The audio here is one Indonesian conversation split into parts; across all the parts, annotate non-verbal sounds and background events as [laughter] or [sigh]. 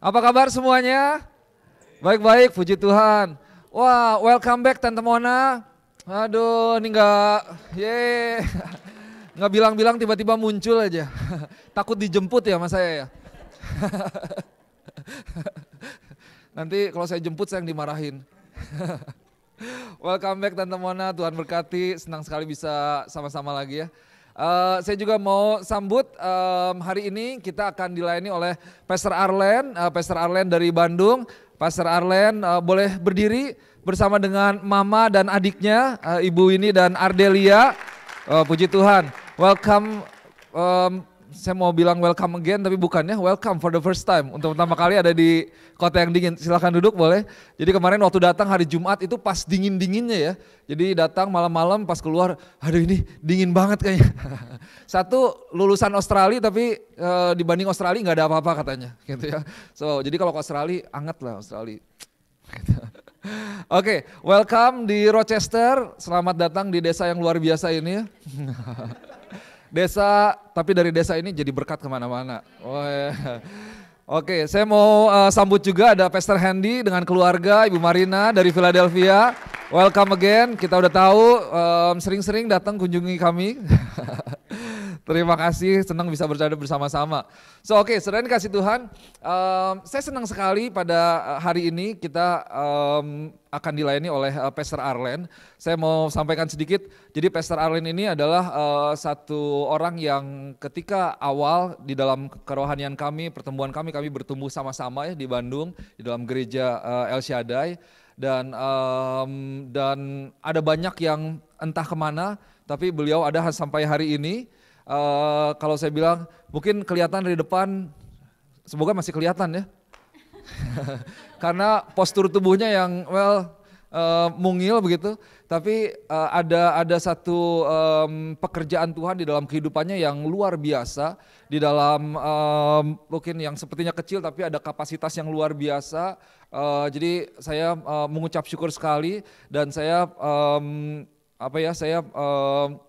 Apa kabar semuanya? Baik-baik, puji Tuhan. Wah, welcome back Tante Mona. Aduh, ini enggak, ye, nggak bilang-bilang tiba-tiba muncul aja. [laughs] Takut dijemput ya mas saya ya. [laughs] Nanti kalau saya jemput saya yang dimarahin. [laughs] welcome back Tante Mona, Tuhan berkati. Senang sekali bisa sama-sama lagi ya. Uh, saya juga mau sambut um, hari ini kita akan dilayani oleh Pastor Arlen, uh, Pastor Arlen dari Bandung. Pastor Arlen uh, boleh berdiri bersama dengan Mama dan adiknya, uh, Ibu ini dan Ardelia. Uh, puji Tuhan. Welcome um, saya mau bilang welcome again tapi bukannya welcome for the first time untuk pertama kali ada di kota yang dingin silahkan duduk boleh jadi kemarin waktu datang hari Jumat itu pas dingin dinginnya ya jadi datang malam-malam pas keluar aduh ini dingin banget kayaknya [laughs] satu lulusan Australia tapi e, dibanding Australia nggak ada apa-apa katanya [laughs] gitu ya so jadi kalau ke Australia anget lah Australia [laughs] Oke, okay, welcome di Rochester. Selamat datang di desa yang luar biasa ini desa tapi dari desa ini jadi berkat kemana-mana. Oh, ya. [laughs] Oke, saya mau uh, sambut juga ada Pastor Handy dengan keluarga Ibu Marina dari Philadelphia. Welcome again. Kita udah tahu sering eh, sering-sering datang kunjungi kami. [laughs] Terima kasih, senang bisa bercanda bersama-sama. So oke, okay, selain kasih Tuhan, um, saya senang sekali pada eh, hari ini kita um, akan dilayani oleh uh, Pastor Arlen. Saya mau sampaikan sedikit. Jadi Pastor Arlen ini adalah uh, satu orang yang ketika awal di dalam kerohanian kami, pertemuan kami, kami bertumbuh sama-sama ya di Bandung di dalam gereja uh, El Shaddai dan um, dan ada banyak yang entah kemana, tapi beliau ada sampai hari ini Eh, kalau saya bilang mungkin kelihatan dari depan, semoga masih kelihatan ya. [laughs] Karena postur tubuhnya yang well uh, mungil begitu, tapi uh, ada ada satu um, pekerjaan Tuhan di dalam kehidupannya yang luar biasa, di dalam um, mungkin yang sepertinya kecil tapi ada kapasitas yang luar biasa. Uh, jadi saya uh, mengucap syukur sekali dan saya um, apa ya saya um,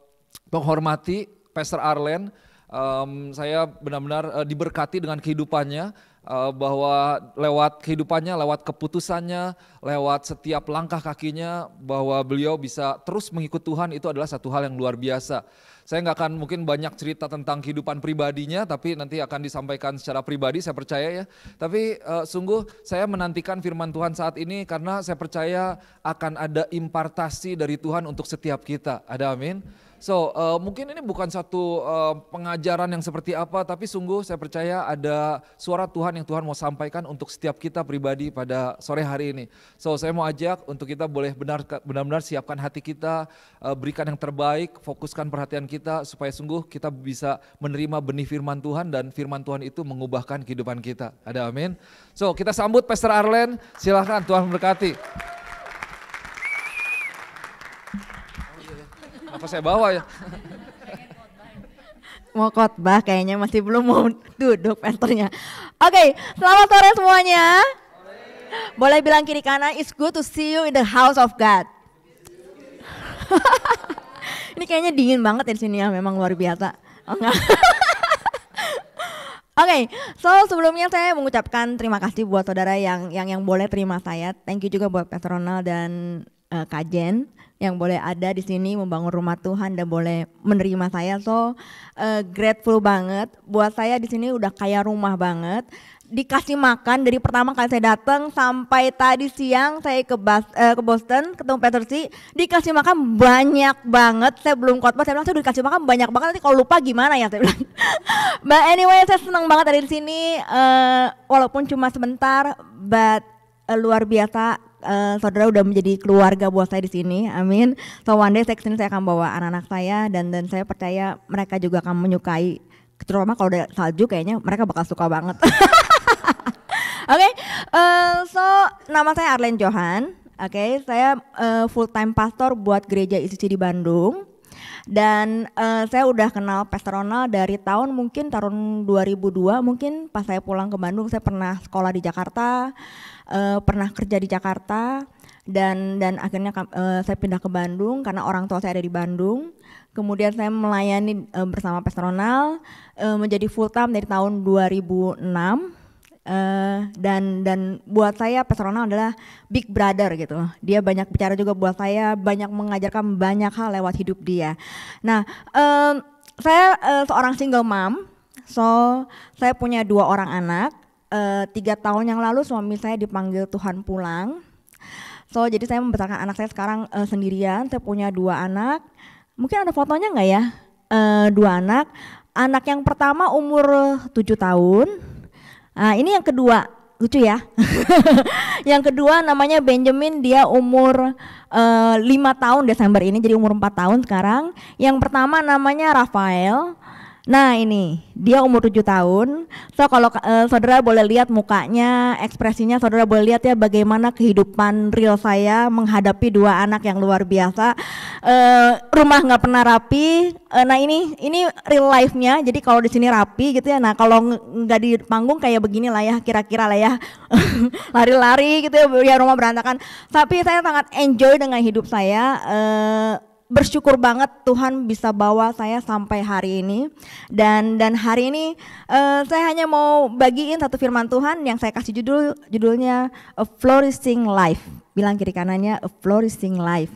menghormati Pastor Arlen. Um, saya benar-benar uh, diberkati dengan kehidupannya uh, bahwa lewat kehidupannya, lewat keputusannya, lewat setiap langkah kakinya bahwa beliau bisa terus mengikut Tuhan itu adalah satu hal yang luar biasa. Saya nggak akan mungkin banyak cerita tentang kehidupan pribadinya, tapi nanti akan disampaikan secara pribadi, saya percaya ya. Tapi uh, sungguh saya menantikan firman Tuhan saat ini karena saya percaya akan ada impartasi dari Tuhan untuk setiap kita. Ada amin. So uh, mungkin ini bukan satu uh, pengajaran yang seperti apa, tapi sungguh saya percaya ada suara Tuhan yang Tuhan mau sampaikan untuk setiap kita pribadi pada sore hari ini. So saya mau ajak untuk kita boleh benar benar siapkan hati kita, uh, berikan yang terbaik, fokuskan perhatian kita supaya sungguh kita bisa menerima benih firman Tuhan dan firman Tuhan itu mengubahkan kehidupan kita. Ada amin. So kita sambut Pastor Arlen, silahkan Tuhan memberkati. Kenapa saya bawa ya? [laughs] mau khotbah kayaknya masih belum mau duduk penternya Oke, okay, selamat sore semuanya. Boleh bilang kiri kanan, it's good to see you in the house of God. [laughs] Ini kayaknya dingin banget ya di sini ya, memang luar biasa. Oh, [laughs] Oke, okay, so sebelumnya saya mengucapkan terima kasih buat saudara yang yang yang boleh terima saya. Thank you juga buat Pastor Ronald dan uh, Kajen yang boleh ada di sini membangun rumah Tuhan dan boleh menerima saya. So uh, grateful banget. Buat saya di sini udah kayak rumah banget. Dikasih makan dari pertama kali saya datang sampai tadi siang saya ke, Bas, uh, ke Boston ketemu Peter Dikasih makan banyak banget. Saya belum banget saya bilang saya udah dikasih makan banyak banget. Nanti kalau lupa gimana ya [laughs] saya bilang. but anyway saya senang banget ada di sini uh, walaupun cuma sebentar but uh, luar biasa uh, saudara udah menjadi keluarga buat saya di sini. Amin. So one day saya kesini saya akan bawa anak-anak saya dan dan saya percaya mereka juga akan menyukai terutama kalau ada salju kayaknya mereka bakal suka banget. [laughs] Oke, okay, uh, eh, so nama saya Arlen Johan. Oke, okay, saya uh, eh, full time pastor buat gereja ICC di Bandung. Dan uh, saya udah kenal Pastor Ronald dari tahun mungkin tahun 2002 mungkin pas saya pulang ke Bandung saya pernah sekolah di Jakarta, uh, pernah kerja di Jakarta dan dan akhirnya uh, saya pindah ke Bandung karena orang tua saya ada di Bandung. Kemudian saya melayani uh, bersama Pastor Ronald uh, menjadi full time dari tahun 2006 Eh, dan dan buat saya Pesrona adalah big brother gitu. Dia banyak bicara juga buat saya, banyak mengajarkan banyak hal lewat hidup dia. Nah, um, saya uh, seorang single mom, so saya punya dua orang anak. Uh, tiga tahun yang lalu suami saya dipanggil Tuhan pulang. So jadi saya membesarkan anak saya sekarang uh, sendirian. Saya punya dua anak. Mungkin ada fotonya nggak ya? Uh, dua anak. Anak yang pertama umur tujuh tahun Nah, ini yang kedua, lucu ya. [laughs] yang kedua namanya Benjamin, dia umur eh, lima uh, tahun Desember ini, jadi umur 4 tahun sekarang. Yang pertama namanya Rafael. Nah ini dia umur 7 tahun. So kalau uh, saudara boleh lihat mukanya, ekspresinya saudara boleh lihat ya bagaimana kehidupan real saya menghadapi dua anak yang luar biasa uh, rumah nggak pernah rapi. Uh, nah ini ini real life-nya. Jadi kalau di sini rapi gitu ya. Nah kalau nggak di panggung kayak begini lah ya, kira-kira lah ya, [laughs] lari-lari gitu ya, biar rumah berantakan. Tapi saya sangat enjoy dengan hidup saya. Uh, bersyukur banget Tuhan bisa bawa saya sampai hari ini dan dan hari ini uh, saya hanya mau bagiin satu firman Tuhan yang saya kasih judul judulnya A Flourishing Life bilang kiri kanannya A Flourishing Life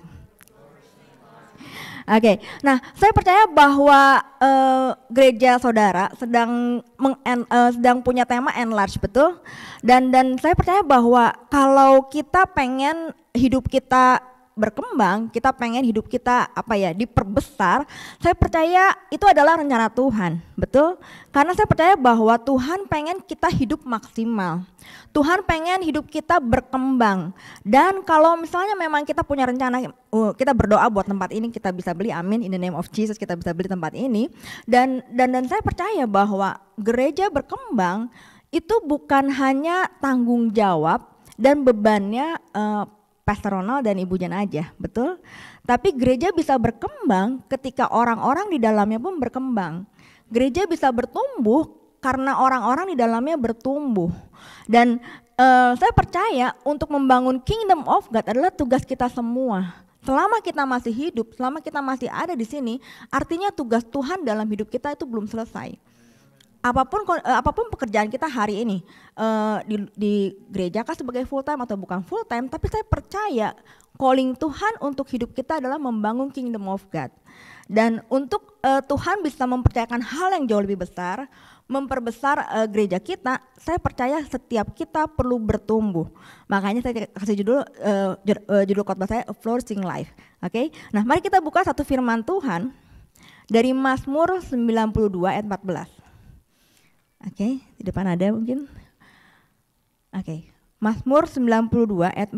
Oke, okay. nah saya percaya bahwa uh, gereja saudara sedang meng, uh, sedang punya tema enlarge betul, dan dan saya percaya bahwa kalau kita pengen hidup kita berkembang, kita pengen hidup kita apa ya diperbesar, saya percaya itu adalah rencana Tuhan, betul? Karena saya percaya bahwa Tuhan pengen kita hidup maksimal. Tuhan pengen hidup kita berkembang. Dan kalau misalnya memang kita punya rencana, uh, kita berdoa buat tempat ini kita bisa beli, amin, in the name of Jesus kita bisa beli tempat ini. Dan dan dan saya percaya bahwa gereja berkembang itu bukan hanya tanggung jawab dan bebannya uh, Pastor Ronald dan ibu ibunya aja, betul? Tapi gereja bisa berkembang ketika orang-orang di dalamnya pun berkembang. Gereja bisa bertumbuh karena orang-orang di dalamnya bertumbuh. Dan uh, saya percaya untuk membangun kingdom of God adalah tugas kita semua. Selama kita masih hidup, selama kita masih ada di sini, artinya tugas Tuhan dalam hidup kita itu belum selesai apapun eh, apapun pekerjaan kita hari ini eh, di, di gereja kan sebagai full time atau bukan full time, tapi saya percaya calling Tuhan untuk hidup kita adalah membangun kingdom of God. Dan untuk eh, Tuhan bisa mempercayakan hal yang jauh lebih besar, memperbesar gereja kita, saya percaya setiap kita perlu bertumbuh. Makanya saya kasih judul judul kotbah saya Flourishing Life. Oke. Nah, mari kita buka satu firman Tuhan dari Mazmur 92 ayat 14. Oke, okay, di depan ada mungkin. Oke, okay. Mazmur 92 ayat 14. Oke,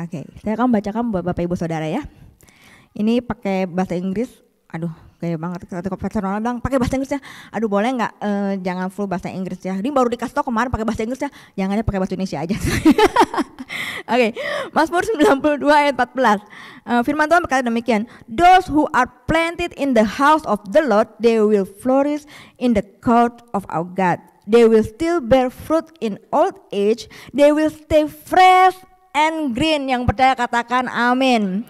okay, saya akan bacakan buat Bapak Ibu Saudara ya. Ini pakai bahasa Inggris. Aduh, Oke okay banget ketika Nona bilang pakai bahasa Inggris ya. aduh boleh nggak e, jangan full bahasa Inggris ya ini baru dikasih tau kemarin pakai bahasa Inggris ya. Jangannya pakai bahasa Indonesia aja [laughs] oke okay. Mazmur 92 ayat 14 E, eh, firman Tuhan berkata demikian those who are planted in the house of the Lord they will flourish in the court of our God they will still bear fruit in old age they will stay fresh and green. Yang percaya katakan amin.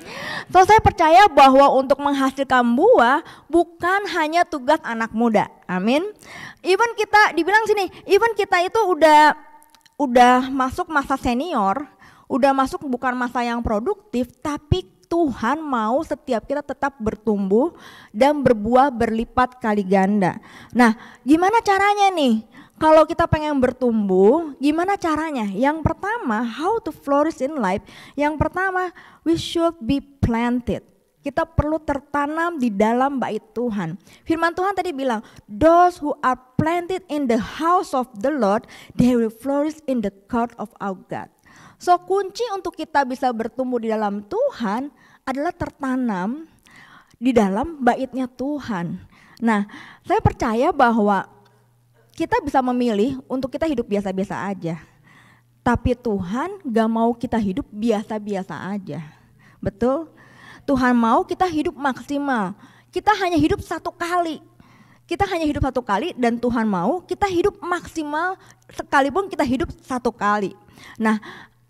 So saya percaya bahwa untuk menghasilkan buah bukan hanya tugas anak muda. Amin. Even kita dibilang sini, even kita itu udah udah masuk masa senior, udah masuk bukan masa yang produktif, tapi Tuhan mau setiap kita tetap bertumbuh dan berbuah berlipat kali ganda. Nah, gimana caranya nih? kalau kita pengen bertumbuh, gimana caranya? Yang pertama, how to flourish in life. Yang pertama, we should be planted. Kita perlu tertanam di dalam bait Tuhan. Firman Tuhan tadi bilang, those who are planted in the house of the Lord, they will flourish in the court of our God. So kunci untuk kita bisa bertumbuh di dalam Tuhan adalah tertanam di dalam baitnya Tuhan. Nah, saya percaya bahwa kita bisa memilih untuk kita hidup biasa-biasa aja. Tapi Tuhan gak mau kita hidup biasa-biasa aja. Betul? Tuhan mau kita hidup maksimal. Kita hanya hidup satu kali. Kita hanya hidup satu kali dan Tuhan mau kita hidup maksimal sekalipun kita hidup satu kali. Nah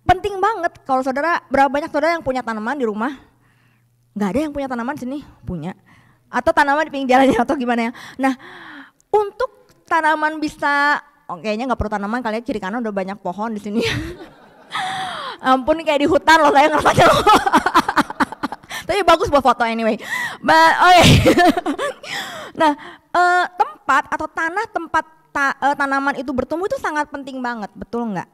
penting banget kalau saudara, berapa banyak saudara yang punya tanaman di rumah? Gak ada yang punya tanaman sini? Punya. Atau tanaman di pinggir jalannya atau gimana ya? Nah untuk tanaman bisa oh, kayaknya nggak perlu tanaman kalian ya, kiri kanan udah banyak pohon di sini [laughs] ampun kayak di hutan loh saya ngerasanya loh [laughs] tapi bagus buat foto anyway but oke okay. nah uh, tempat atau tanah tempat ta, uh, tanaman itu bertumbuh itu sangat penting banget betul nggak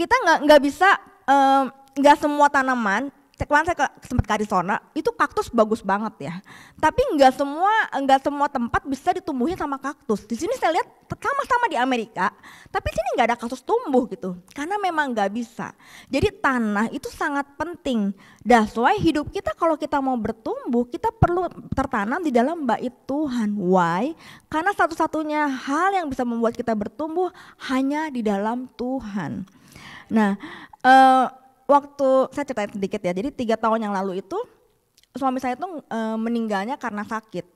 kita nggak nggak bisa eh, nggak uh, semua tanaman kemarin saya ke, sempat ke Arizona, itu kaktus bagus banget ya. Tapi nggak semua nggak semua tempat bisa ditumbuhin sama kaktus. Di sini saya lihat sama-sama di Amerika, tapi sini nggak ada kaktus tumbuh gitu, karena memang nggak bisa. Jadi tanah itu sangat penting. That's why hidup kita kalau kita mau bertumbuh, kita perlu tertanam di dalam bait Tuhan. Why? Karena satu-satunya hal yang bisa membuat kita bertumbuh hanya di dalam Tuhan. Nah, uh, waktu saya ceritain sedikit ya. Jadi tiga tahun yang lalu itu suami saya tuh e, meninggalnya karena sakit.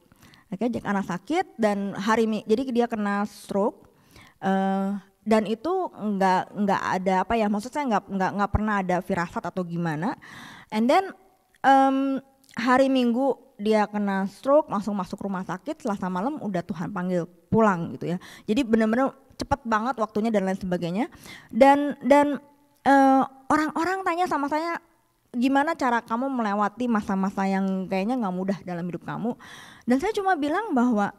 Oke, okay, karena sakit dan hari jadi dia kena stroke. E, dan itu nggak nggak ada apa ya maksud saya nggak nggak nggak pernah ada firasat atau gimana and then e, hari minggu dia kena stroke langsung masuk rumah sakit selasa malam udah Tuhan panggil pulang gitu ya jadi benar-benar cepet banget waktunya dan lain sebagainya dan dan e, orang-orang tanya sama saya gimana cara kamu melewati masa-masa yang kayaknya nggak mudah dalam hidup kamu dan saya cuma bilang bahwa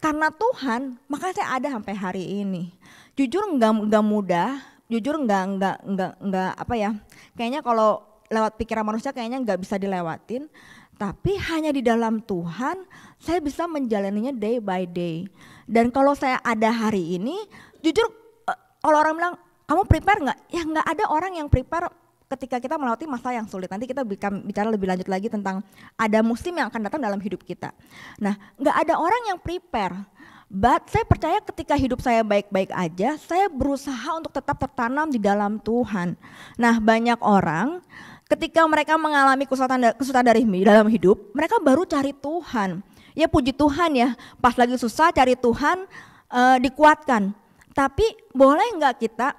karena Tuhan maka saya ada sampai hari ini jujur nggak nggak mudah jujur nggak nggak nggak nggak apa ya kayaknya kalau lewat pikiran manusia kayaknya nggak bisa dilewatin tapi hanya di dalam Tuhan saya bisa menjalaninya day by day dan kalau saya ada hari ini jujur eh, kalau orang bilang kamu prepare nggak? Ya nggak ada orang yang prepare ketika kita melewati masa yang sulit. Nanti kita bicara lebih lanjut lagi tentang ada musim yang akan datang dalam hidup kita. Nah, nggak ada orang yang prepare. But saya percaya ketika hidup saya baik-baik aja, saya berusaha untuk tetap tertanam di dalam Tuhan. Nah, banyak orang ketika mereka mengalami kesulitan kesulitan dari dalam hidup, mereka baru cari Tuhan. Ya puji Tuhan ya, pas lagi susah cari Tuhan uh, dikuatkan. Tapi boleh nggak kita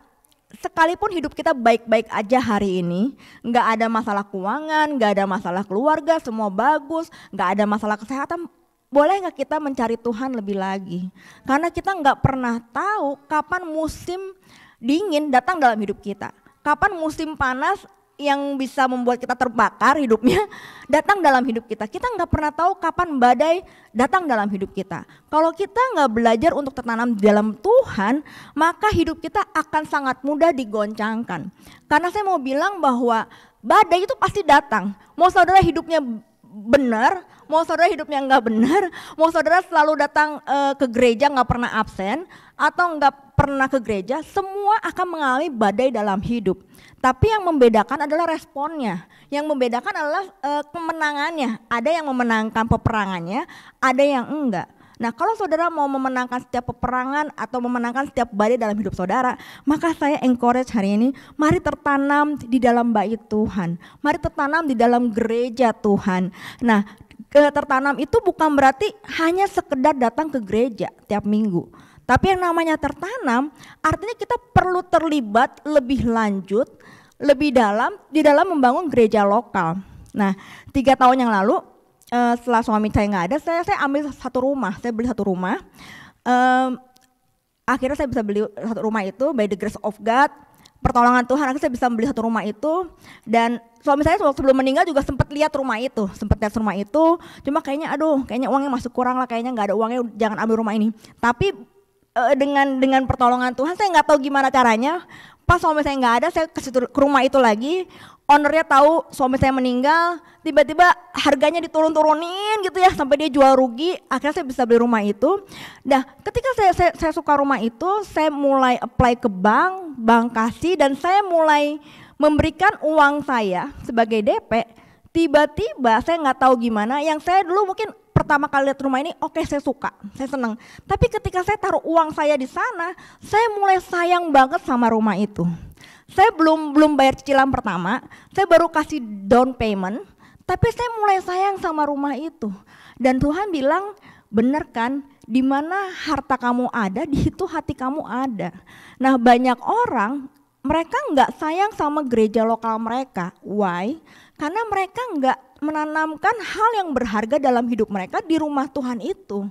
sekalipun hidup kita baik-baik aja hari ini, nggak ada masalah keuangan, nggak ada masalah keluarga, semua bagus, nggak ada masalah kesehatan, boleh nggak kita mencari Tuhan lebih lagi? Karena kita nggak pernah tahu kapan musim dingin datang dalam hidup kita, kapan musim panas yang bisa membuat kita terbakar hidupnya [laughs] datang dalam hidup kita. Kita nggak pernah tahu kapan badai datang dalam hidup kita. Kalau kita nggak belajar untuk tertanam di dalam Tuhan, maka hidup kita akan sangat mudah digoncangkan. Karena saya mau bilang bahwa badai itu pasti datang. Mau saudara hidupnya benar, mau saudara hidupnya nggak benar, [laughs] mau saudara selalu datang eh, ke gereja nggak pernah absen, atau enggak pernah ke gereja, semua akan mengalami badai dalam hidup. Tapi yang membedakan adalah responnya. Yang membedakan adalah e, kemenangannya. Ada yang memenangkan peperangannya, ada yang enggak. Nah, kalau saudara mau memenangkan setiap peperangan atau memenangkan setiap badai dalam hidup saudara, maka saya encourage hari ini, mari tertanam di dalam bait Tuhan. Mari tertanam di dalam gereja Tuhan. Nah, tertanam itu bukan berarti hanya sekedar datang ke gereja tiap minggu tapi yang namanya tertanam artinya kita perlu terlibat lebih lanjut, lebih dalam di dalam membangun gereja lokal. Nah, tiga tahun yang lalu uh, setelah suami saya nggak ada, saya saya ambil satu rumah, saya beli satu rumah. akhirnya saya bisa beli satu rumah itu by the grace of God pertolongan Tuhan akhirnya saya bisa beli satu rumah itu dan suami saya waktu sebelum meninggal juga sempat lihat rumah itu sempat lihat rumah itu cuma kayaknya aduh kayaknya uangnya masuk kurang lah kayaknya nggak ada uangnya jangan ambil rumah ini tapi uh, dengan dengan pertolongan Tuhan saya nggak tahu gimana caranya pas suami saya nggak ada saya ke, situ, ke rumah itu lagi ownernya tahu suami saya meninggal tiba-tiba harganya diturun-turunin gitu ya sampai dia jual rugi akhirnya saya bisa beli rumah itu nah ketika saya, saya saya suka rumah itu saya mulai apply ke bank bank kasih dan saya mulai memberikan uang saya sebagai DP tiba-tiba saya nggak tahu gimana yang saya dulu mungkin pertama kali lihat rumah ini, oke okay, saya suka, saya senang. Tapi ketika saya taruh uang saya di sana, saya mulai sayang banget sama rumah itu. Saya belum belum bayar cicilan pertama, saya baru kasih down payment, tapi saya mulai sayang sama rumah itu. Dan Tuhan bilang, benar kan di mana harta kamu ada di situ hati kamu ada nah banyak orang mereka nggak sayang sama gereja lokal mereka why karena mereka nggak menanamkan hal yang berharga dalam hidup mereka di rumah Tuhan itu.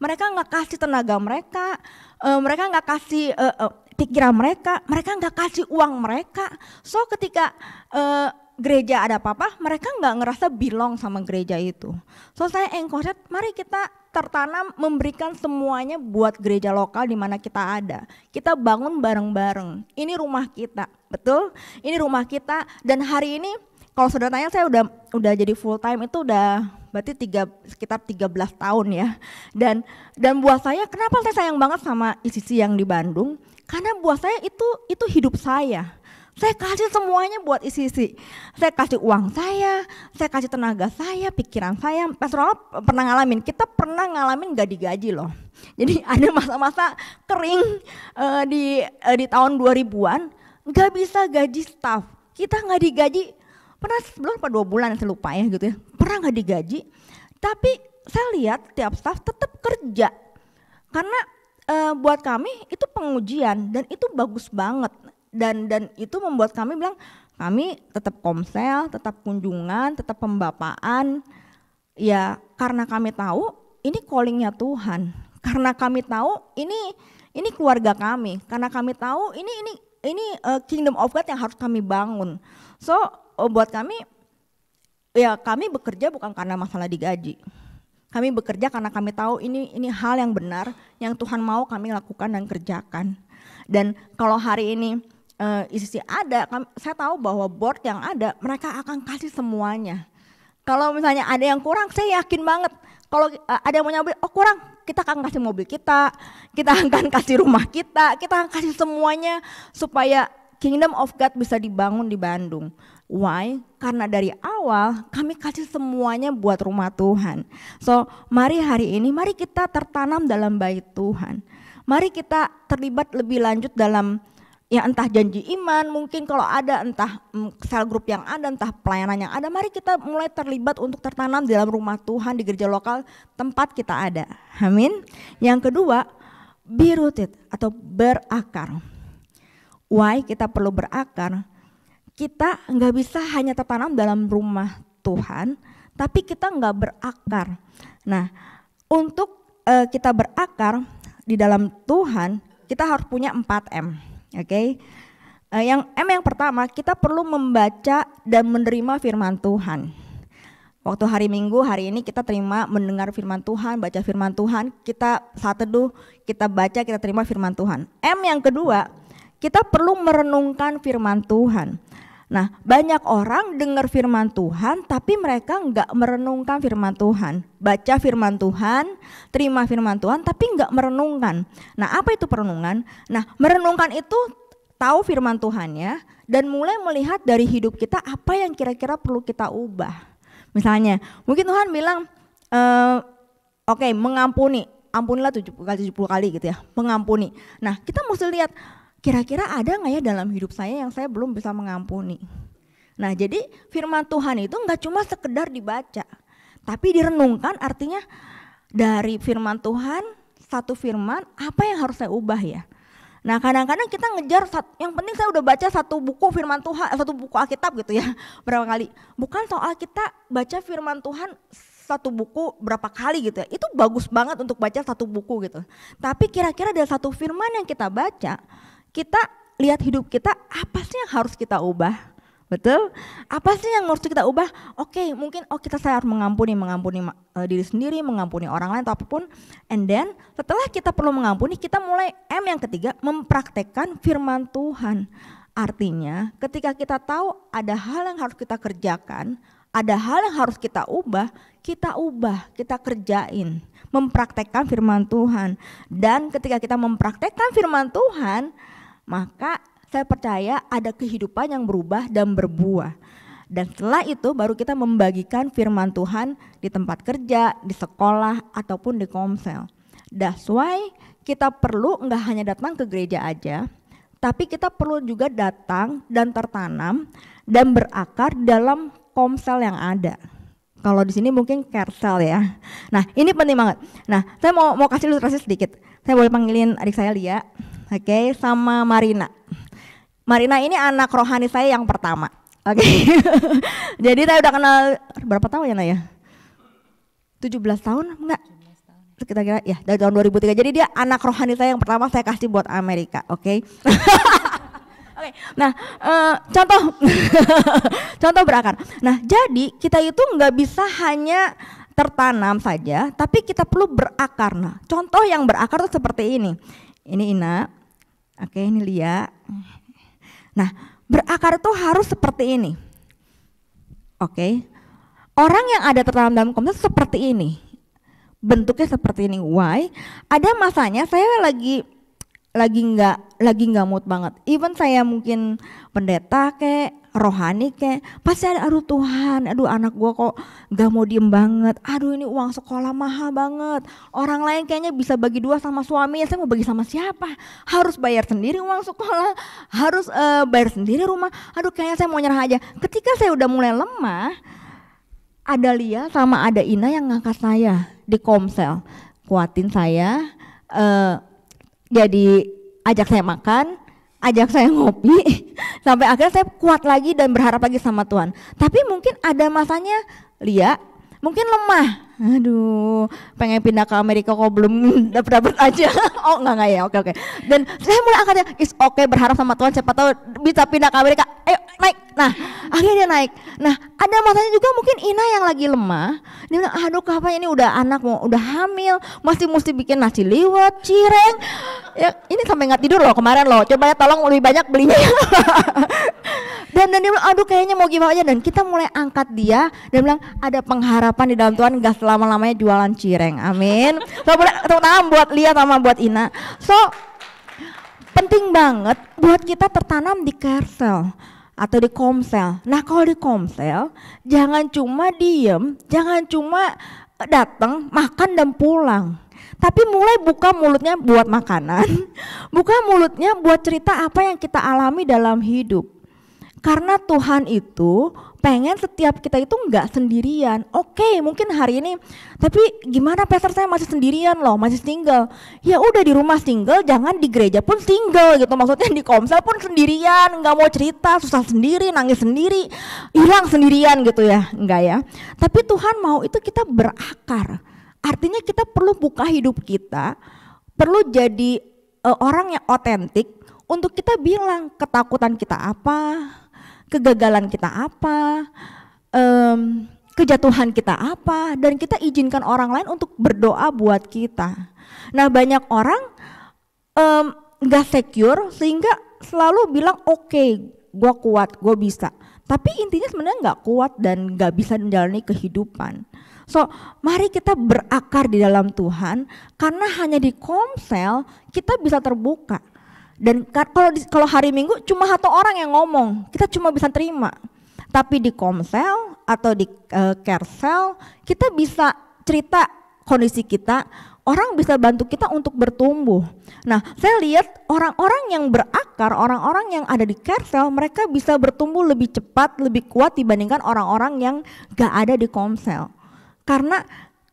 Mereka nggak kasih tenaga mereka, uh, mereka nggak kasih uh, uh, pikiran mereka, mereka nggak kasih uang mereka. So ketika uh, gereja ada apa-apa, mereka nggak ngerasa belong sama gereja itu. So saya encourage, mari kita tertanam memberikan semuanya buat gereja lokal di mana kita ada. Kita bangun bareng-bareng. Ini rumah kita, betul? Ini rumah kita dan hari ini kalau sudah tanya saya udah udah jadi full time itu udah berarti tiga, sekitar 13 tahun ya. Dan dan buat saya kenapa saya sayang banget sama ICC yang di Bandung? Karena buat saya itu itu hidup saya. Saya kasih semuanya buat ICC. Saya kasih uang saya, saya kasih tenaga saya, pikiran saya. pas Ronald pernah ngalamin, kita pernah ngalamin gak digaji loh. Jadi [laughs] ada masa-masa kering uh, di uh, di tahun 2000-an, nggak bisa gaji staff. Kita nggak digaji pernah sebelum apa dua bulan saya lupa ya gitu ya pernah nggak digaji tapi saya lihat tiap staff tetap kerja karena e, buat kami itu pengujian dan itu bagus banget dan dan itu membuat kami bilang kami tetap komsel tetap kunjungan tetap pembapaan ya karena kami tahu ini callingnya Tuhan [laughs] karena kami tahu ini ini keluarga kami karena kami tahu ini ini ini eh, kingdom of God yang harus kami bangun so oh, buat kami ya kami bekerja bukan karena masalah digaji. Kami bekerja karena kami tahu ini ini hal yang benar yang Tuhan mau kami lakukan dan kerjakan. Dan kalau hari ini uh, isi ada, kami, saya tahu bahwa board yang ada mereka akan kasih semuanya. Kalau misalnya ada yang kurang, saya yakin banget kalau uh, ada yang mau nyambil, oh kurang, kita akan kasih mobil kita, kita [laughs] akan kasih rumah kita, kita akan kasih semuanya supaya Kingdom of God bisa dibangun di Bandung. Why? Karena dari awal kami kasih semuanya buat rumah Tuhan. So, mari hari ini mari kita tertanam dalam bait Tuhan. Mari kita terlibat lebih lanjut dalam ya entah janji iman mungkin kalau ada entah mm, sel grup yang ada entah pelayanan yang ada mari kita mulai terlibat untuk tertanam dalam rumah Tuhan di gereja lokal tempat kita ada amin yang kedua be rooted atau berakar why kita perlu berakar kita nggak bisa hanya tertanam dalam rumah Tuhan, tapi kita nggak berakar. Nah, untuk e, kita berakar di dalam Tuhan, kita harus punya 4 M, oke? Okay? Eh, yang M yang pertama, kita perlu membaca dan menerima firman Tuhan. Waktu hari Minggu hari ini kita terima mendengar firman Tuhan, baca firman Tuhan, kita saat teduh, kita baca, kita terima firman Tuhan. M yang kedua, kita perlu merenungkan firman Tuhan. Nah, banyak orang dengar firman Tuhan, tapi mereka nggak merenungkan firman Tuhan. Baca firman Tuhan, terima firman Tuhan, tapi nggak merenungkan. Nah, apa itu perenungan? Nah, merenungkan itu tahu firman Tuhan ya, dan mulai melihat dari hidup kita apa yang kira-kira perlu kita ubah. Misalnya, mungkin Tuhan bilang, e, oke okay, mengampuni, ampunilah 70 kali 70 kali gitu ya, mengampuni. Nah, kita mesti lihat kira-kira ada nggak ya dalam hidup saya yang saya belum bisa mengampuni? Nah jadi firman Tuhan itu nggak cuma sekedar dibaca, tapi direnungkan artinya dari firman Tuhan, satu firman, apa yang harus saya ubah ya? Nah kadang-kadang kita ngejar, yang penting saya udah baca satu buku firman Tuhan, eh, satu buku Alkitab gitu ya, [laughs] berapa kali. Bukan soal kita baca firman Tuhan satu buku berapa kali gitu ya, itu bagus banget untuk baca satu buku gitu. Tapi kira-kira dari satu firman yang kita baca, kita lihat hidup kita apa sih yang harus kita ubah Betul? Apa sih yang harus kita ubah? Oke, okay, mungkin oh kita saya harus mengampuni, mengampuni uh, diri sendiri, mengampuni orang lain atau apapun. And then setelah kita perlu mengampuni, kita mulai M yang ketiga mempraktekkan firman Tuhan. Artinya, ketika kita tahu ada hal yang harus kita kerjakan, ada hal yang harus kita ubah, kita ubah, kita kerjain, mempraktekkan firman Tuhan. Dan ketika kita mempraktekkan firman Tuhan, maka saya percaya ada kehidupan yang berubah dan berbuah. Dan setelah itu baru kita membagikan firman Tuhan di tempat kerja, di sekolah, ataupun di komsel. That's why kita perlu nggak hanya datang ke gereja aja, tapi kita perlu juga datang dan tertanam dan berakar dalam komsel yang ada. Kalau di sini mungkin kersel ya. Nah ini penting banget. Nah saya mau mau kasih ilustrasi sedikit. Saya boleh panggilin adik saya Lia oke okay, sama Marina. Marina ini anak rohani saya yang pertama. Oke. Okay. [laughs] Jadi saya udah kenal berapa tahun ya Naya? 17 tahun enggak? Kita kira ya dari tahun 2003. Jadi dia anak rohani saya yang pertama saya kasih buat Amerika, oke? Okay? [laughs] oke. Okay, nah, uh, contoh [laughs] contoh berakar. Nah, jadi kita itu nggak bisa hanya tertanam saja, tapi kita perlu berakar. Nah, contoh yang berakar itu seperti ini. Ini Ina, Oke, ini Lia. Nah, berakar itu harus seperti ini. Oke. Orang yang ada tertanam dalam komunitas seperti ini. Bentuknya seperti ini. Why? Ada masanya saya lagi lagi nggak lagi nggak mood banget. Even saya mungkin pendeta kek, rohani kek, pasti ada aduh Tuhan, aduh anak gua kok nggak mau diem banget. Aduh ini uang sekolah mahal banget. Orang lain kayaknya bisa bagi dua sama ya saya mau bagi sama siapa? Harus bayar sendiri uang sekolah, harus uh, bayar sendiri rumah. Aduh kayaknya saya mau nyerah aja. Ketika saya udah mulai lemah, ada Lia sama ada Ina yang ngangkat saya di Komsel, kuatin saya. Uh, jadi ya, ajak saya makan ajak saya ngopi [laughs] sampai akhirnya saya kuat lagi dan berharap lagi sama Tuhan tapi mungkin ada masanya Lia mungkin lemah aduh pengen pindah ke Amerika kok belum dapat [laughs] dapat aja [laughs] oh nggak nggak ya oke oke dan saya mulai akhirnya is oke okay, berharap sama Tuhan siapa tahu bisa pindah ke Amerika ayo naik nah akhirnya dia naik nah ada masanya juga mungkin Ina yang lagi lemah dia bilang aduh kapan ini udah anak mau udah hamil masih mesti bikin nasi liwet cireng ya ini sampai nggak tidur loh kemarin loh coba ya tolong lebih banyak belinya [laughs] dan dan dia bilang aduh kayaknya mau gimana aja dan kita mulai angkat dia dan bilang ada pengharapan di dalam Tuhan gas lama-lamanya jualan cireng. Amin. So boleh tangan buat Lia sama buat Ina. So penting banget buat kita tertanam di Kersel atau di Komsel. Nah, kalau di Komsel jangan cuma diem, jangan cuma datang, makan dan pulang. Tapi mulai buka mulutnya buat makanan, [laughs] buka mulutnya buat cerita apa yang kita alami dalam hidup karena Tuhan itu pengen setiap kita itu nggak sendirian. Oke, okay, mungkin hari ini, tapi gimana pastor saya masih sendirian loh, masih single. Ya udah di rumah single, jangan di gereja pun single gitu. Maksudnya di komsel pun sendirian, nggak mau cerita, susah sendiri, nangis sendiri, hilang sendirian gitu ya, enggak ya. Tapi Tuhan mau itu kita berakar. Artinya kita perlu buka hidup kita, perlu jadi uh, orang yang otentik untuk kita bilang ketakutan kita apa, kegagalan kita apa, um, kejatuhan kita apa, dan kita izinkan orang lain untuk berdoa buat kita. Nah banyak orang um, gak secure sehingga selalu bilang oke okay, gue kuat, gue bisa. Tapi intinya sebenarnya gak kuat dan gak bisa menjalani kehidupan. So, mari kita berakar di dalam Tuhan karena hanya di Komsel kita bisa terbuka. Dan kalau kalau hari Minggu cuma satu orang yang ngomong, kita cuma bisa terima. Tapi di Komsel atau di uh, Kersel kita bisa cerita kondisi kita, orang bisa bantu kita untuk bertumbuh. Nah, saya lihat orang-orang yang berakar, orang-orang yang ada di Kersel, mereka bisa bertumbuh lebih cepat, lebih kuat dibandingkan orang-orang yang gak ada di Komsel. Karena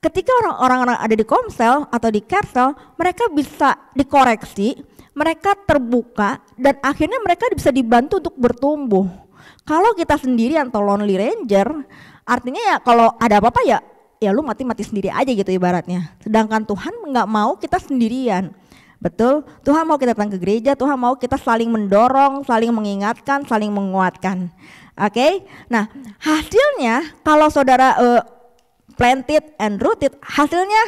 ketika orang-orang ada di Komsel atau di Kersel, mereka bisa dikoreksi, mereka terbuka dan akhirnya mereka bisa dibantu untuk bertumbuh. Kalau kita sendirian atau lonely ranger, artinya ya kalau ada apa-apa ya ya lu mati-mati sendiri aja gitu ibaratnya. Sedangkan Tuhan nggak mau kita sendirian. Betul, Tuhan mau kita datang ke gereja, Tuhan mau kita saling mendorong, saling mengingatkan, saling menguatkan. Oke, okay? nah hasilnya kalau saudara uh, planted and rooted, hasilnya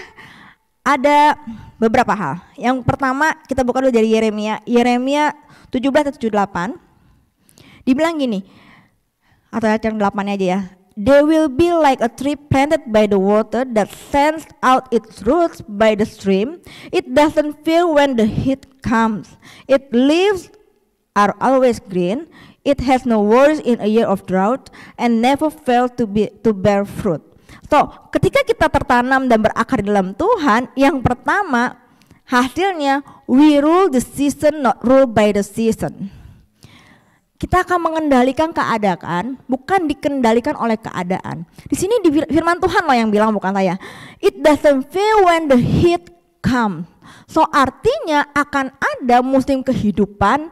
ada beberapa hal. Yang pertama kita buka dulu dari Yeremia. Yeremia 17 78 dibilang gini. Atau yang 8 aja ya. They will be like a tree planted by the water that sends out its roots by the stream. It doesn't feel when the heat comes. It leaves are always green. It has no worries in a year of drought and never fails to be to bear fruit. Toh, ketika kita tertanam dan berakar di dalam Tuhan, yang pertama hasilnya we rule the season not rule by the season. Kita akan mengendalikan keadaan, bukan dikendalikan oleh keadaan. Di sini di firman Tuhan loh yang bilang bukan saya. It doesn't feel when the heat come. So artinya akan ada musim kehidupan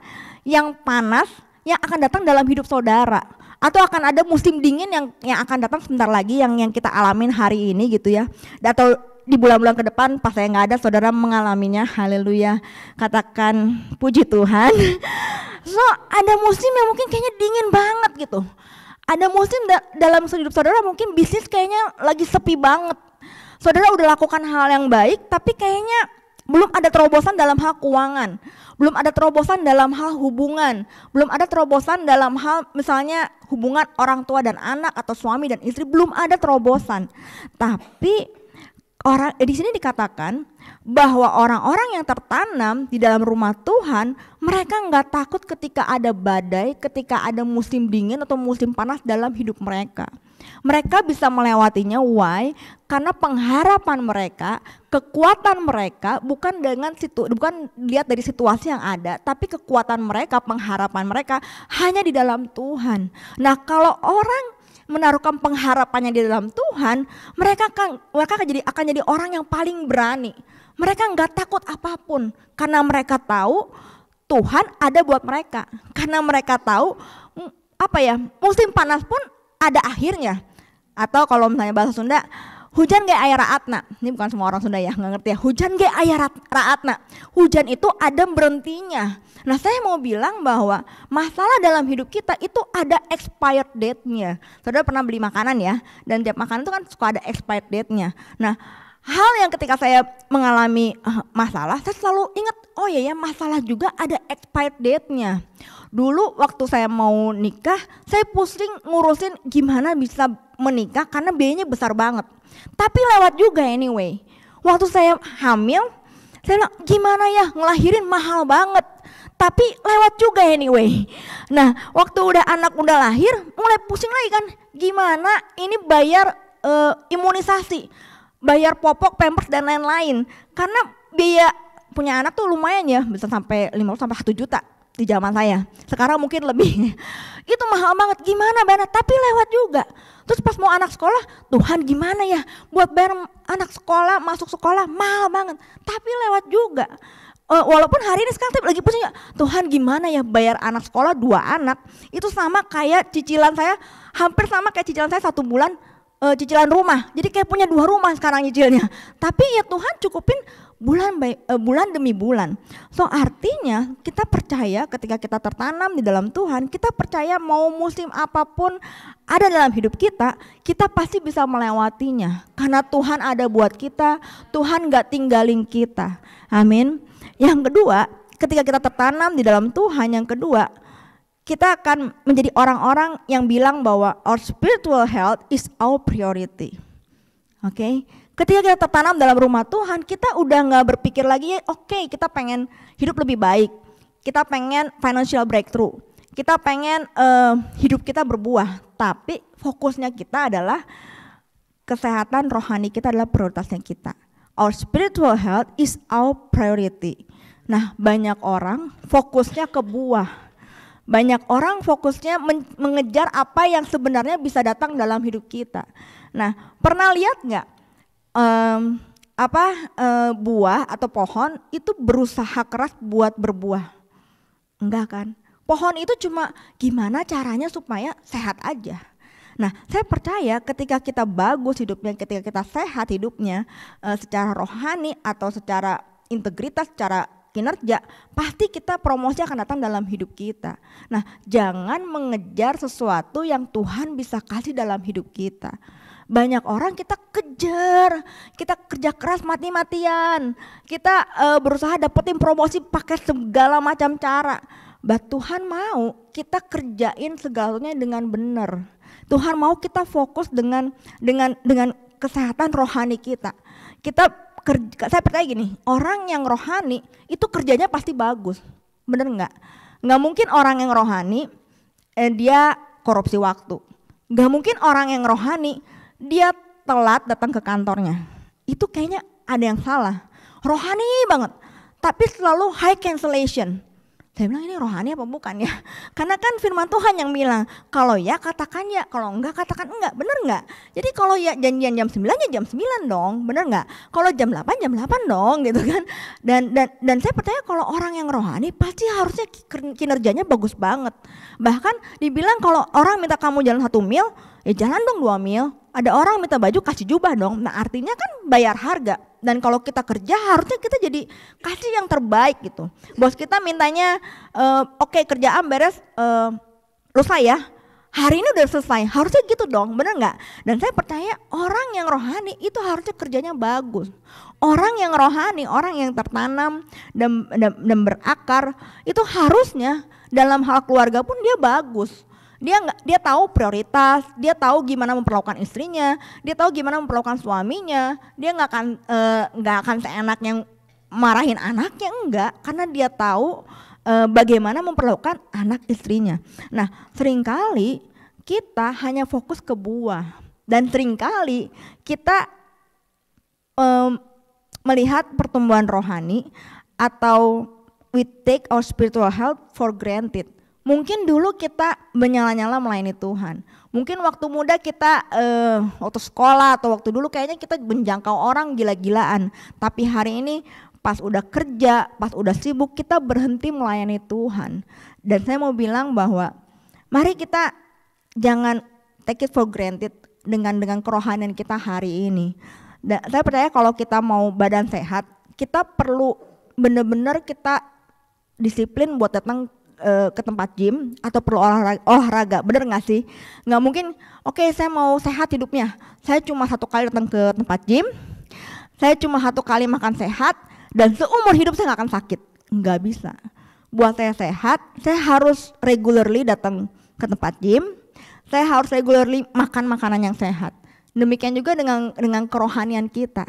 yang panas yang akan datang dalam hidup saudara atau akan ada musim dingin yang yang akan datang sebentar lagi yang yang kita alamin hari ini gitu ya atau di bulan-bulan ke depan pas saya nggak ada saudara mengalaminya haleluya katakan puji Tuhan [laughs] so ada musim yang mungkin kayaknya dingin banget gitu ada musim da dalam hidup saudara mungkin bisnis kayaknya lagi sepi banget saudara udah lakukan hal yang baik tapi kayaknya belum ada terobosan dalam hal keuangan belum ada terobosan dalam hal hubungan, belum ada terobosan dalam hal misalnya hubungan orang tua dan anak atau suami dan istri, belum ada terobosan. Tapi orang di sini dikatakan bahwa orang-orang yang tertanam di dalam rumah Tuhan, mereka nggak takut ketika ada badai, ketika ada musim dingin atau musim panas dalam hidup mereka. Mereka bisa melewatinya why? Karena pengharapan mereka, kekuatan mereka bukan dengan situ bukan lihat dari situasi yang ada, tapi kekuatan mereka, pengharapan mereka hanya di dalam Tuhan. Nah, kalau orang menaruhkan pengharapannya di dalam Tuhan, mereka akan mereka akan jadi akan jadi orang yang paling berani. Mereka nggak takut apapun karena mereka tahu Tuhan ada buat mereka. Karena mereka tahu apa ya musim panas pun ada akhirnya. Atau kalau misalnya bahasa Sunda, hujan gak air raatna. Ini bukan semua orang Sunda ya, nggak ngerti ya. Hujan gak air raatna. Hujan itu ada berhentinya. Nah saya mau bilang bahwa masalah dalam hidup kita itu ada expired date-nya. Saudara pernah beli makanan ya, dan tiap makanan itu kan suka ada expired date-nya. Nah hal yang ketika saya mengalami eh, masalah, saya selalu ingat, oh iya ya masalah juga ada expired date-nya. Dulu waktu saya mau nikah, saya pusing ngurusin gimana bisa menikah karena biayanya besar banget. Tapi lewat juga anyway. Waktu saya hamil, saya bilang gimana ya ngelahirin mahal banget. Tapi lewat juga anyway. Nah, waktu udah anak udah lahir, mulai pusing lagi kan, gimana ini bayar uh, imunisasi bayar popok, pampers dan lain-lain. Karena biaya punya anak tuh lumayan ya, bisa sampai ratus sampai 1 juta di zaman saya. Sekarang mungkin lebih. [laughs] Itu mahal banget. Gimana bayar? Tapi lewat juga. Terus pas mau anak sekolah, Tuhan gimana ya? Buat bayar anak sekolah, masuk sekolah mahal banget. Tapi lewat juga. Eh, walaupun hari ini sekarang tapi lagi pusing ya. Tuhan gimana ya bayar anak sekolah dua anak. Itu sama kayak cicilan saya, hampir sama kayak cicilan saya satu bulan uh, cicilan rumah. Jadi kayak punya dua rumah sekarang cicilnya [laughs] Tapi ya Tuhan cukupin bulan by, uh, bulan demi bulan. So artinya kita percaya ketika kita tertanam di dalam Tuhan, kita percaya mau musim apapun ada dalam hidup kita, kita pasti bisa melewatinya. Karena Tuhan ada buat kita, Tuhan gak tinggalin kita. Amin. Yang kedua, ketika kita tertanam di dalam Tuhan, yang kedua, kita akan menjadi orang-orang yang bilang bahwa our spiritual health is our priority. Oke, okay? ketika kita tertanam dalam rumah Tuhan, kita udah nggak berpikir lagi, oke okay, kita pengen hidup lebih baik, kita pengen financial breakthrough, kita pengen uh, hidup kita berbuah, tapi fokusnya kita adalah kesehatan rohani kita adalah prioritasnya kita. Our spiritual health is our priority. Nah, banyak orang fokusnya ke buah, banyak orang fokusnya mengejar apa yang sebenarnya bisa datang dalam hidup kita. Nah, pernah lihat nggak um, apa uh, buah atau pohon itu berusaha keras buat berbuah? Enggak kan? Pohon itu cuma gimana caranya supaya sehat aja. Nah, saya percaya ketika kita bagus hidupnya, ketika kita sehat hidupnya, uh, secara rohani atau secara integritas, secara kinerja, pasti kita promosi akan datang dalam hidup kita. Nah, jangan mengejar sesuatu yang Tuhan bisa kasih dalam hidup kita. Banyak orang kita kejar, kita kerja keras mati-matian, kita uh, berusaha dapetin promosi pakai segala macam cara. Bah Tuhan mau kita kerjain segalanya dengan benar. Tuhan mau kita fokus dengan dengan dengan kesehatan rohani kita. Kita kerja, saya percaya gini, orang yang rohani itu kerjanya pasti bagus, bener nggak? Nggak mungkin orang yang rohani eh, dia korupsi waktu, nggak mungkin orang yang rohani dia telat datang ke kantornya. Itu kayaknya ada yang salah. Rohani banget, tapi selalu high cancellation. Saya bilang ini rohani apa bukan ya? [laughs] Karena kan firman Tuhan yang bilang, kalau ya katakan ya, kalau enggak katakan enggak, bener enggak? Jadi kalau ya janjian jam 9 ya jam 9 dong, bener enggak? Kalau jam 8 jam 8 dong [laughs] gitu kan. Dan dan dan saya percaya kalau orang yang rohani pasti harusnya kinerjanya bagus banget. Bahkan dibilang kalau orang minta kamu jalan satu mil, ya jalan dong dua mil, ada orang minta baju kasih jubah dong. Nah artinya kan bayar harga. Dan kalau kita kerja harusnya kita jadi kasih yang terbaik gitu. Bos kita mintanya e, oke okay, kerjaan beres e, eh, lusa ya. Hari ini udah selesai, harusnya gitu dong, bener nggak? Dan saya percaya orang yang rohani itu harusnya kerjanya bagus. Orang yang rohani, orang yang tertanam dan, dan, dan berakar itu harusnya dalam hal keluarga pun dia bagus dia nggak dia tahu prioritas, dia tahu gimana memperlakukan istrinya, dia tahu gimana memperlakukan suaminya. Dia nggak akan eh, nggak uh, akan seenaknya marahin anaknya enggak karena dia tahu uh, bagaimana memperlakukan anak istrinya. Nah, seringkali kita hanya fokus ke buah dan seringkali kita um, melihat pertumbuhan rohani atau we take our spiritual health for granted. Mungkin dulu kita menyala-nyala melayani Tuhan. Mungkin waktu muda kita eh, waktu sekolah atau waktu dulu kayaknya kita menjangkau orang gila-gilaan. Tapi hari ini pas udah kerja, pas udah sibuk kita berhenti melayani Tuhan. Dan saya mau bilang bahwa mari kita jangan take it for granted dengan dengan kerohanian kita hari ini. Dan saya percaya kalau kita mau badan sehat, kita perlu benar-benar kita disiplin buat datang uh, ke tempat gym atau perlu olahraga, olahraga bener nggak sih? Nggak mungkin. Oke, okay, saya mau sehat hidupnya. Saya cuma satu kali datang ke tempat gym, saya cuma satu kali makan sehat dan seumur hidup saya nggak akan sakit. Nggak bisa. Buat saya sehat, saya harus regularly datang ke tempat gym. Saya harus regularly makan makanan yang sehat. Demikian juga dengan dengan kerohanian kita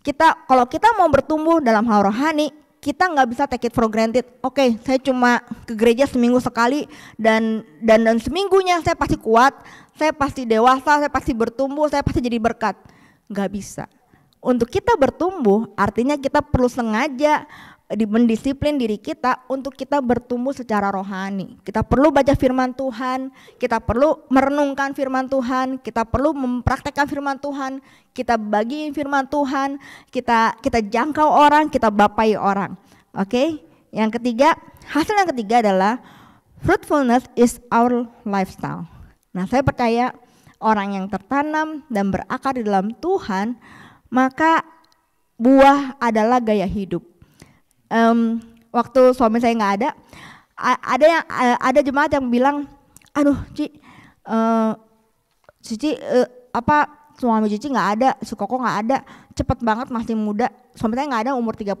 kita kalau kita mau bertumbuh dalam hal rohani, kita nggak bisa take it for granted. Oke, okay, saya cuma ke gereja seminggu sekali dan dan dan seminggunya saya pasti kuat, saya pasti dewasa, saya pasti bertumbuh, saya pasti jadi berkat. Nggak bisa. Untuk kita bertumbuh, artinya kita perlu sengaja mendisiplin diri kita untuk kita bertumbuh secara rohani. Kita perlu baca firman Tuhan, kita perlu merenungkan firman Tuhan, kita perlu mempraktekkan firman Tuhan, kita bagi firman Tuhan, kita kita jangkau orang, kita bapai orang. Oke? Okay? Yang ketiga, hasil yang ketiga adalah fruitfulness is our lifestyle. Nah, saya percaya orang yang tertanam dan berakar di dalam Tuhan, maka buah adalah gaya hidup um, waktu suami saya nggak ada, ada yang ada jemaat yang bilang, aduh Ci, uh, eh, Cici uh, eh, apa suami Cici nggak ada, si Koko nggak ada, cepet banget masih muda, suami saya nggak ada umur 39,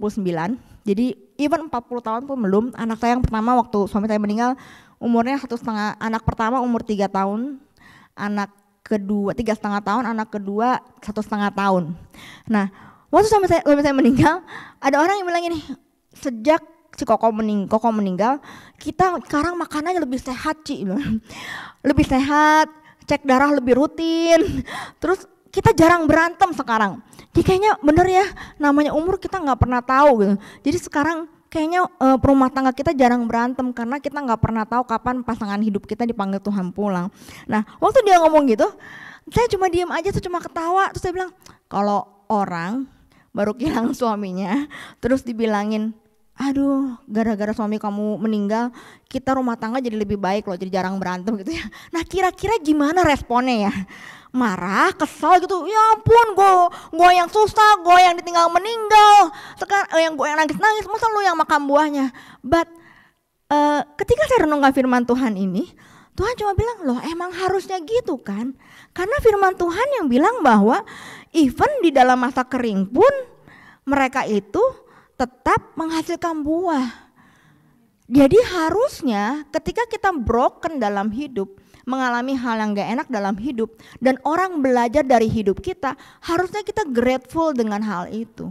jadi even 40 tahun pun belum, anak saya yang pertama waktu suami saya meninggal umurnya satu setengah, anak pertama umur tiga tahun, anak kedua tiga setengah tahun, anak kedua satu setengah tahun. Nah waktu suami saya, suami saya meninggal, ada orang yang bilang ini sejak si Koko, mening Koko meninggal, kita sekarang makanannya lebih sehat, Ci. [laughs] Lebih sehat, cek darah lebih rutin. Terus kita jarang berantem sekarang. Jadi kayaknya bener ya, namanya umur kita nggak pernah tahu gitu. Jadi sekarang kayaknya uh, perumah tangga kita jarang berantem karena kita nggak pernah tahu kapan pasangan hidup kita dipanggil Tuhan pulang. Nah, waktu dia ngomong gitu, saya cuma diem aja, saya cuma ketawa, terus saya bilang, kalau orang baru kehilangan [laughs] suaminya, terus dibilangin aduh gara-gara suami kamu meninggal kita rumah tangga jadi lebih baik loh jadi jarang berantem gitu ya nah kira-kira gimana responnya ya marah kesal gitu ya ampun gue gue yang susah gue yang ditinggal meninggal sekarang eh, yang gue yang nangis nangis masa lu yang makan buahnya but uh, ketika saya renungkan firman Tuhan ini Tuhan cuma bilang loh emang harusnya gitu kan karena firman Tuhan yang bilang bahwa even di dalam masa kering pun mereka itu tetap menghasilkan buah. Jadi harusnya ketika kita broken dalam hidup, mengalami hal yang gak enak dalam hidup, dan orang belajar dari hidup kita, harusnya kita grateful dengan hal itu.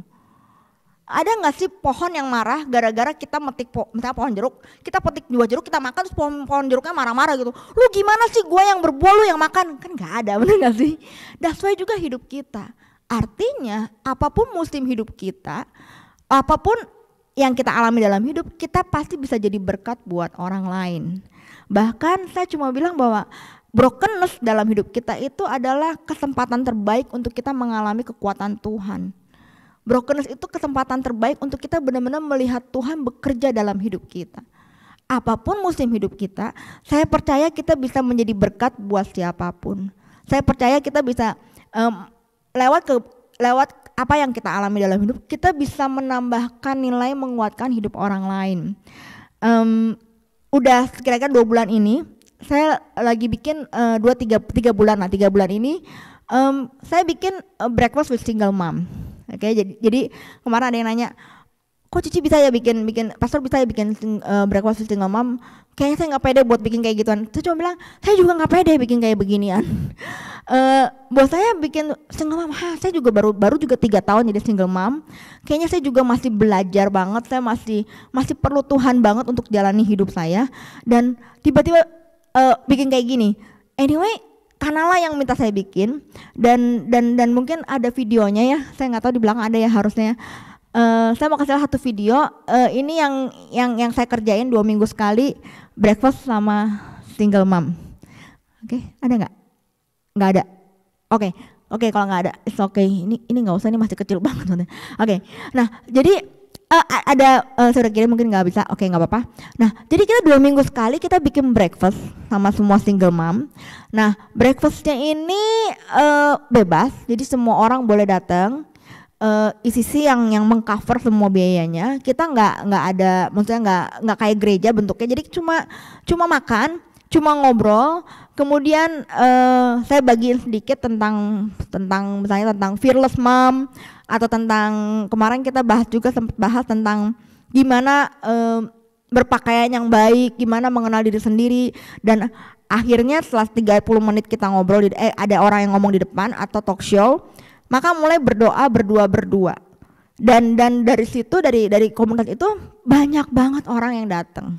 Ada nggak sih pohon yang marah gara-gara kita metik po misalnya pohon jeruk, kita petik dua jeruk, kita makan terus pohon, pohon jeruknya marah-marah gitu. Lu gimana sih gue yang berbuah lu yang makan? Kan nggak ada [laughs] bener gak sih? That's why juga hidup kita. Artinya apapun musim hidup kita, apapun yang kita alami dalam hidup, kita pasti bisa jadi berkat buat orang lain. Bahkan saya cuma bilang bahwa brokenness dalam hidup kita itu adalah kesempatan terbaik untuk kita mengalami kekuatan Tuhan. Brokenness itu kesempatan terbaik untuk kita benar-benar melihat Tuhan bekerja dalam hidup kita. Apapun musim hidup kita, saya percaya kita bisa menjadi berkat buat siapapun. Saya percaya kita bisa um, lewat ke lewat apa yang kita alami dalam hidup, kita bisa menambahkan nilai menguatkan hidup orang lain. Um, udah kira-kira dua bulan ini, saya lagi bikin uh, dua tiga tiga bulan lah tiga bulan ini, um, saya bikin uh, breakfast with single mom. Oke, okay, jadi, jadi kemarin ada yang nanya, kok Cici bisa ya bikin bikin pastor bisa ya bikin uh, breakfast with single mom? kayaknya saya nggak pede buat bikin kayak gituan. Saya cuma bilang, saya juga nggak pede bikin kayak beginian. uh, [laughs] buat saya bikin single mom, ha, saya juga baru baru juga tiga tahun jadi single mom. Kayaknya saya juga masih belajar banget, saya masih masih perlu Tuhan banget untuk jalani hidup saya. Dan tiba-tiba uh, bikin kayak gini. Anyway, kanala yang minta saya bikin dan dan dan mungkin ada videonya ya. Saya nggak tahu di belakang ada ya harusnya. Uh, saya mau kasih satu video. Uh, ini yang yang yang saya kerjain dua minggu sekali breakfast sama single mom. Oke, okay, ada nggak? Nggak ada. Oke, okay, oke okay, kalau nggak ada, it's okay. Ini ini nggak usah, ini masih kecil [laughs] banget. Oke, okay, nah jadi uh, ada uh, saudara kirim mungkin nggak bisa, oke okay, nggak apa-apa. Nah jadi kita dua minggu sekali kita bikin breakfast sama semua single mom. Nah breakfastnya ini uh, bebas, jadi semua orang boleh datang uh, eh, ICC yang yang mengcover semua biayanya kita nggak nggak ada maksudnya nggak nggak kayak gereja bentuknya jadi cuma cuma makan cuma ngobrol kemudian uh, saya bagiin sedikit tentang tentang misalnya tentang fearless mom atau tentang kemarin kita bahas juga sempat bahas tentang gimana uh, berpakaian yang baik gimana mengenal diri sendiri dan akhirnya setelah 30 menit kita ngobrol eh, ada orang yang ngomong di depan atau talk show maka mulai berdoa berdua berdua dan dan dari situ dari dari komunitas itu banyak banget orang yang datang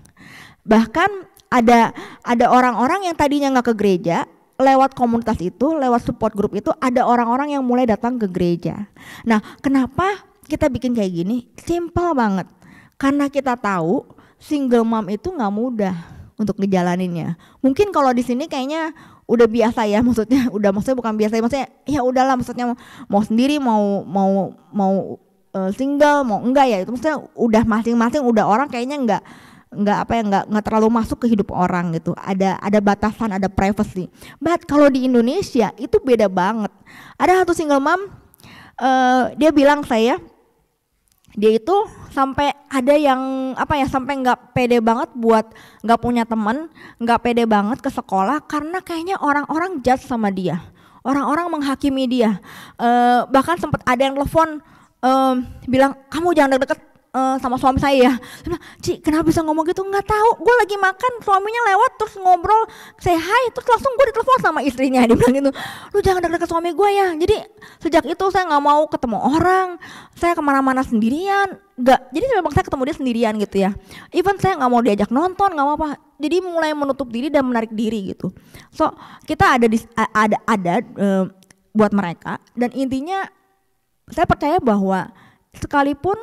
bahkan ada ada orang-orang yang tadinya nggak ke gereja lewat komunitas itu lewat support group itu ada orang-orang yang mulai datang ke gereja nah kenapa kita bikin kayak gini simple banget karena kita tahu single mom itu nggak mudah untuk ngejalaninnya mungkin kalau di sini kayaknya udah biasa ya [laughs] maksudnya udah maksudnya bukan biasa ya maksudnya ya udahlah maksudnya mau, mau sendiri mau mau mau eh, single mau enggak ya itu maksudnya udah masing-masing udah orang kayaknya enggak enggak apa ya enggak enggak terlalu masuk ke hidup orang gitu ada ada batasan ada privacy but kalau di Indonesia itu beda banget ada satu single mom uh, dia bilang saya dia itu sampai ada yang apa ya sampai nggak pede banget buat nggak punya temen nggak pede banget ke sekolah karena kayaknya orang-orang judge sama dia orang-orang menghakimi dia uh, bahkan sempat ada yang telepon uh, bilang kamu jangan deket-deket uh, sama suami saya ya. Saya bilang, Ci kenapa bisa ngomong gitu? Nggak tahu, gue lagi makan, suaminya lewat terus ngobrol, saya hai, terus langsung gue ditelepon sama istrinya. [laughs] Dia bilang gitu, lu jangan deket-deket suami gue ya. Jadi sejak itu saya nggak mau ketemu orang, saya kemana-mana sendirian. nggak, jadi memang saya ketemu dia sendirian gitu ya. Even saya nggak mau diajak nonton, nggak apa apa. Jadi mulai menutup diri dan menarik diri gitu. So kita ada di, ada ada uh, buat mereka dan intinya saya percaya bahwa sekalipun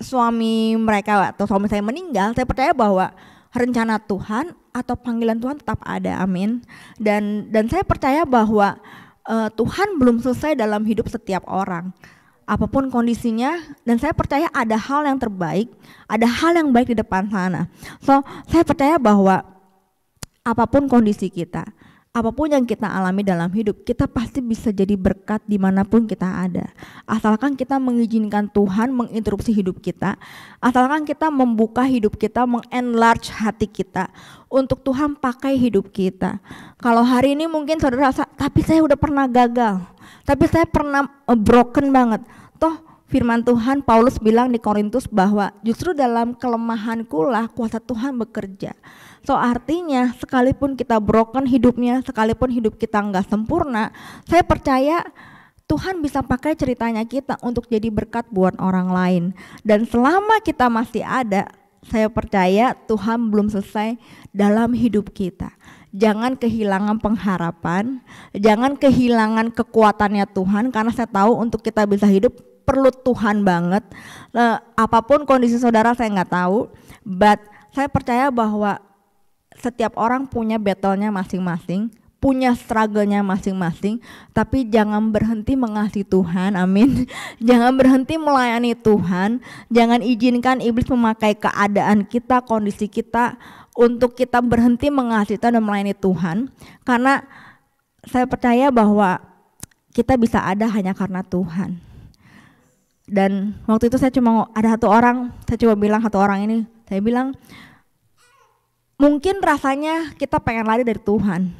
suami mereka atau suami saya meninggal, saya percaya bahwa rencana Tuhan atau panggilan Tuhan tetap ada. Amin. Dan dan saya percaya bahwa uh, Tuhan belum selesai dalam hidup setiap orang. Apapun kondisinya, dan saya percaya ada hal yang terbaik, ada hal yang baik di depan sana. So, saya percaya bahwa apapun kondisi kita, apapun yang kita alami dalam hidup, kita pasti bisa jadi berkat dimanapun kita ada. Asalkan kita mengizinkan Tuhan menginterupsi hidup kita, asalkan kita membuka hidup kita, mengenlarge hati kita, untuk Tuhan pakai hidup kita. Kalau hari ini mungkin saudara rasa, tapi saya udah pernah gagal, tapi saya pernah eh, broken banget. Toh firman Tuhan Paulus bilang di Korintus bahwa justru dalam kelemahankulah kuasa Tuhan bekerja. So artinya sekalipun kita broken hidupnya, sekalipun hidup kita nggak sempurna, saya percaya Tuhan bisa pakai ceritanya kita untuk jadi berkat buat orang lain. Dan selama kita masih ada, saya percaya Tuhan belum selesai dalam hidup kita. Jangan kehilangan pengharapan, jangan kehilangan kekuatannya Tuhan karena saya tahu untuk kita bisa hidup perlu Tuhan banget. Uh, apapun kondisi saudara saya nggak tahu, but saya percaya bahwa setiap orang punya battle-nya masing-masing, punya struggle-nya masing-masing, tapi jangan berhenti mengasihi Tuhan, amin. [laughs] jangan berhenti melayani Tuhan, jangan izinkan iblis memakai keadaan kita, kondisi kita untuk kita berhenti mengasihi Tuhan dan melayani Tuhan. Karena saya percaya bahwa kita bisa ada hanya karena Tuhan dan waktu itu saya cuma ada satu orang saya coba bilang satu orang ini saya bilang mungkin rasanya kita pengen lari dari Tuhan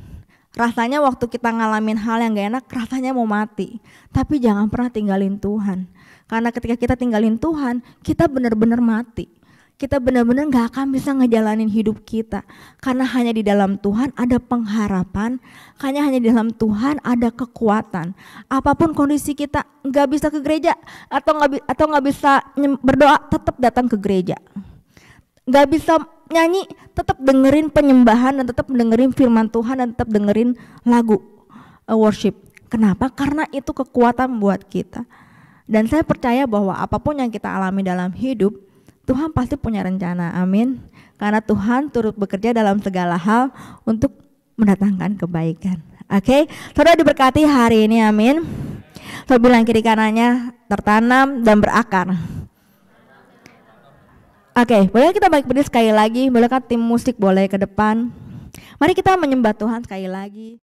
rasanya waktu kita ngalamin hal yang gak enak rasanya mau mati tapi jangan pernah tinggalin Tuhan karena ketika kita tinggalin Tuhan kita benar-benar mati kita benar-benar nggak akan bisa ngejalanin hidup kita karena hanya di dalam Tuhan ada pengharapan hanya hanya di dalam Tuhan ada kekuatan apapun kondisi kita nggak bisa ke gereja atau nggak atau nggak bisa berdoa tetap datang ke gereja nggak bisa nyanyi tetap dengerin penyembahan dan tetap dengerin firman Tuhan dan tetap dengerin lagu uh, worship kenapa karena itu kekuatan buat kita dan saya percaya bahwa apapun yang kita alami dalam hidup Tuhan pasti punya rencana, amin. Karena Tuhan turut bekerja dalam segala hal untuk mendatangkan kebaikan. Oke, okay? saudara diberkati hari ini, amin. Saudara bilang kiri kanannya tertanam dan berakar. Oke, okay, boleh kita balik berdiri sekali lagi, bolehkah tim musik boleh ke depan. Mari kita menyembah Tuhan sekali lagi.